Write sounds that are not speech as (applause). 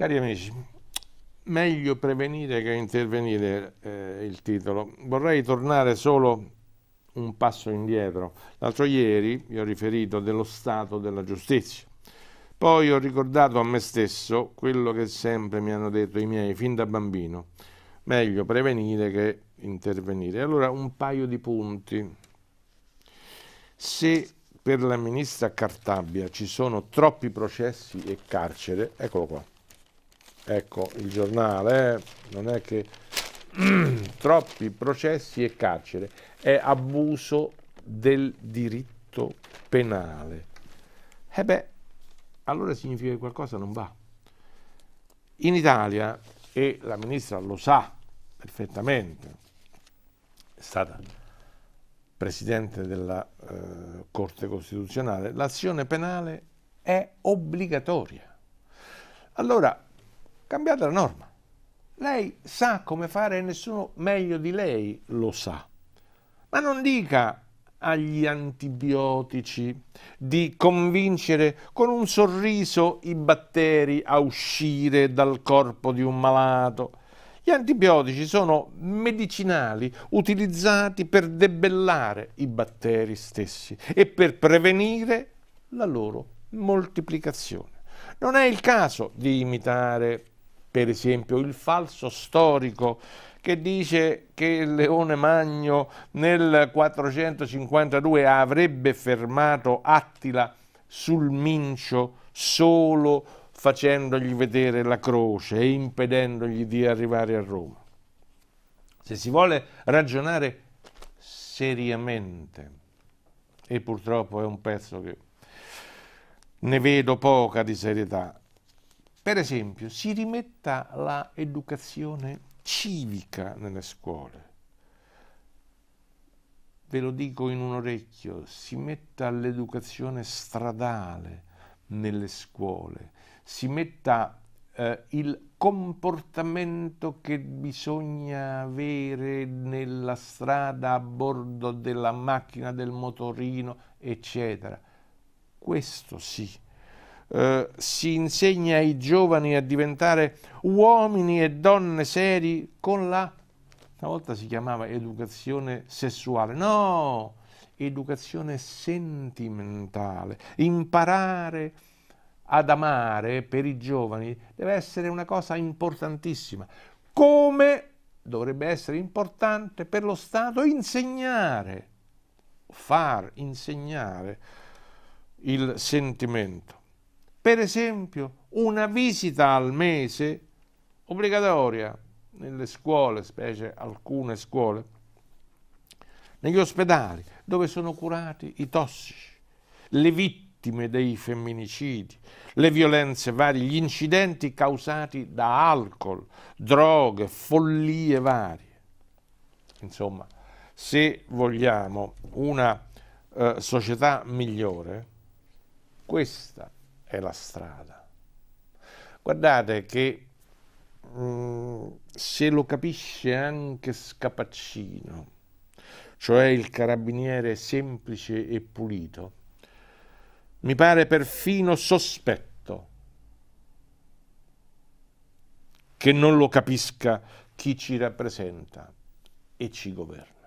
Cari amici, meglio prevenire che intervenire eh, il titolo. Vorrei tornare solo un passo indietro. L'altro ieri vi ho riferito dello stato della giustizia. Poi ho ricordato a me stesso quello che sempre mi hanno detto i miei fin da bambino. Meglio prevenire che intervenire. Allora un paio di punti. Se per la ministra Cartabia ci sono troppi processi e carcere, eccolo qua ecco il giornale, eh, non è che (clears throat) troppi processi e carcere, è abuso del diritto penale. E eh beh, allora significa che qualcosa non va. In Italia, e la ministra lo sa perfettamente, è stata presidente della eh, Corte Costituzionale, l'azione penale è obbligatoria. Allora, Cambiate la norma. Lei sa come fare e nessuno meglio di lei lo sa. Ma non dica agli antibiotici di convincere con un sorriso i batteri a uscire dal corpo di un malato. Gli antibiotici sono medicinali utilizzati per debellare i batteri stessi e per prevenire la loro moltiplicazione. Non è il caso di imitare per esempio il falso storico che dice che Leone Magno nel 452 avrebbe fermato Attila sul Mincio solo facendogli vedere la croce e impedendogli di arrivare a Roma. Se si vuole ragionare seriamente, e purtroppo è un pezzo che ne vedo poca di serietà, per esempio, si rimetta l'educazione civica nelle scuole. Ve lo dico in un orecchio, si metta l'educazione stradale nelle scuole, si metta eh, il comportamento che bisogna avere nella strada a bordo della macchina, del motorino, eccetera. Questo sì eh, si insegna ai giovani a diventare uomini e donne seri con la, una volta si chiamava educazione sessuale, no, educazione sentimentale, imparare ad amare per i giovani deve essere una cosa importantissima, come dovrebbe essere importante per lo Stato insegnare, far insegnare il sentimento. Per esempio, una visita al mese obbligatoria nelle scuole, specie alcune scuole, negli ospedali dove sono curati i tossici, le vittime dei femminicidi, le violenze varie, gli incidenti causati da alcol, droghe, follie varie. Insomma, se vogliamo una eh, società migliore, questa è la strada. Guardate che mm, se lo capisce anche Scapaccino, cioè il carabiniere semplice e pulito, mi pare perfino sospetto che non lo capisca chi ci rappresenta e ci governa.